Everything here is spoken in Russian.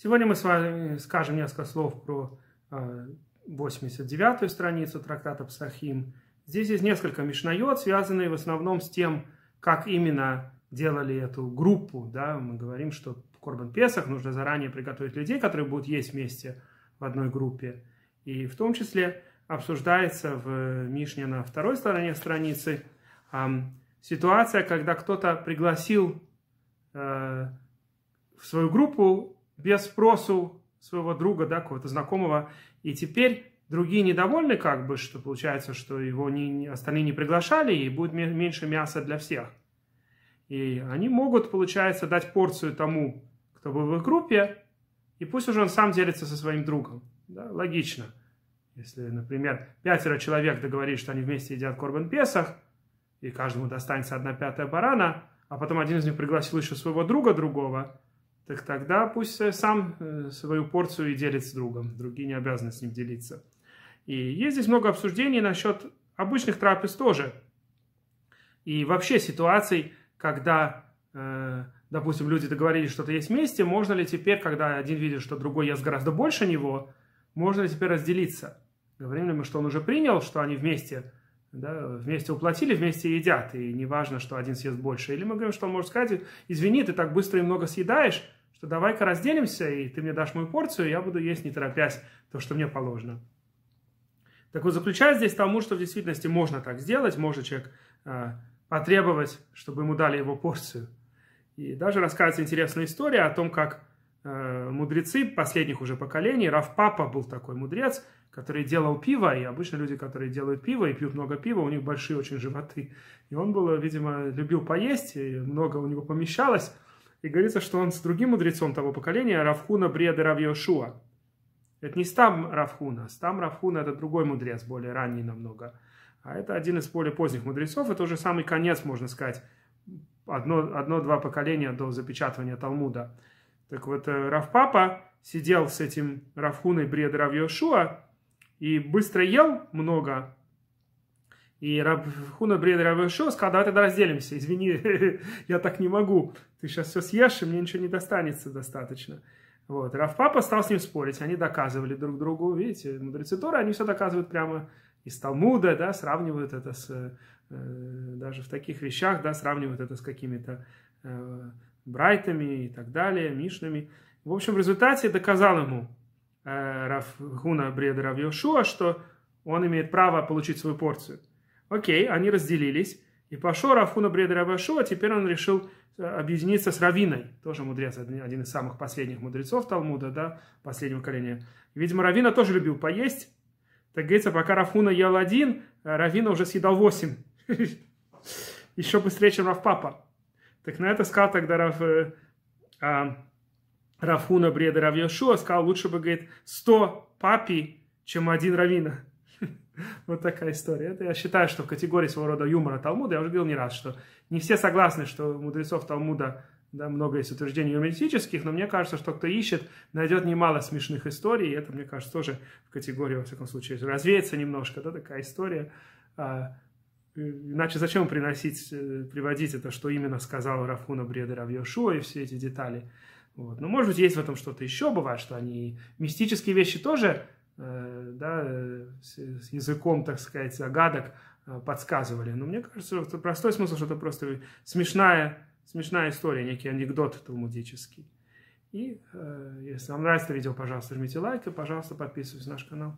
Сегодня мы с вами скажем несколько слов про 89-ю а, страницу трактата Псахим. Здесь есть несколько мишнает, связанные в основном с тем, как именно делали эту группу. Да? Мы говорим, что в Корбан Песах нужно заранее приготовить людей, которые будут есть вместе в одной группе. И в том числе обсуждается в Мишне на второй стороне страницы э, ситуация, когда кто-то пригласил э, в свою группу без спросу своего друга, да, какого-то знакомого, и теперь другие недовольны как бы, что получается, что его не, остальные не приглашали, и будет меньше мяса для всех. И они могут, получается, дать порцию тому, кто был в их группе, и пусть уже он сам делится со своим другом. Да, логично. Если, например, пятеро человек договорились, что они вместе едят корбан песах, и каждому достанется одна пятая барана, а потом один из них пригласил еще своего друга другого, так тогда пусть э, сам э, свою порцию и делит с другом. Другие не обязаны с ним делиться. И есть здесь много обсуждений насчет обычных трапез тоже. И вообще ситуаций, когда, э, допустим, люди договорились что-то есть вместе, можно ли теперь, когда один видит, что другой ест гораздо больше него, можно ли теперь разделиться? Говорим ли мы, что он уже принял, что они вместе, да, вместе уплатили, вместе едят, и не важно, что один съест больше. Или мы говорим, что он может сказать, извини, ты так быстро и много съедаешь, что давай-ка разделимся, и ты мне дашь мою порцию, и я буду есть не торопясь то, что мне положено. Так вот, заключается здесь тому, что в действительности можно так сделать, может человек э, потребовать, чтобы ему дали его порцию. И даже рассказывается интересная история о том, как э, мудрецы последних уже поколений, Раф Папа был такой мудрец, который делал пиво, и обычно люди, которые делают пиво и пьют много пива, у них большие очень животы. И он был, видимо, любил поесть, и много у него помещалось. И говорится, что он с другим мудрецом того поколения, Равхуна Бреда Равьошуа. Это не Стам Равхуна. Стам Равхуна – это другой мудрец, более ранний намного. А это один из более поздних мудрецов. Это уже самый конец, можно сказать, одно-два одно, поколения до запечатывания Талмуда. Так вот, э, Равпапа сидел с этим Равхуной Бреда Равьошуа и быстро ел много, и Раб Хуна Брин Рабешо сказал, давай тогда разделимся, извини, я так не могу, ты сейчас все съешь, и мне ничего не достанется достаточно. Вот. Раф Папа стал с ним спорить, они доказывали друг другу, видите, мудрецы Торы, они все доказывают прямо из Талмуда, да, сравнивают это с, э, даже в таких вещах, да, сравнивают это с какими-то э, Брайтами и так далее, Мишнами. В общем, в результате доказал ему э, Рав Хуна Бреда Рав что он имеет право получить свою порцию. Окей, они разделились. И пошел Рафуна Бредера Башу, а теперь он решил э, объединиться с Равиной, тоже мудрец, один из самых последних мудрецов Талмуда, да, последнего коления. Видимо, Равина тоже любил поесть. Так говорится, пока Рафуна ел один, э, Равина уже съедал восемь. Еще быстрее, чем Равпапа. Так на это сказал тогда Рав, э, а, Рафуна Бреда Равьешуа, сказал, лучше бы, говорит, сто папи, чем один Равина. Вот такая история. Это я считаю, что в категории своего рода юмора Талмуда, я уже говорил не раз, что не все согласны, что мудрецов Талмуда да, много есть утверждений юмористических, но мне кажется, что кто ищет, найдет немало смешных историй, и это, мне кажется, тоже в категории, во всяком случае, развеется немножко, да, такая история. А, э, иначе зачем приносить, э, приводить это, что именно сказал Рафуна Бреда Равьешуа и все эти детали? Вот. Но, ну, может быть, есть в этом что-то еще, бывает, что они мистические вещи тоже Э, да, э, с, с языком, так сказать, загадок э, подсказывали. Но мне кажется, что простой смысл, что это просто смешная, смешная история, некий анекдот талмудический. И э, если вам нравится видео, пожалуйста, жмите лайк и, пожалуйста, подписывайтесь на наш канал.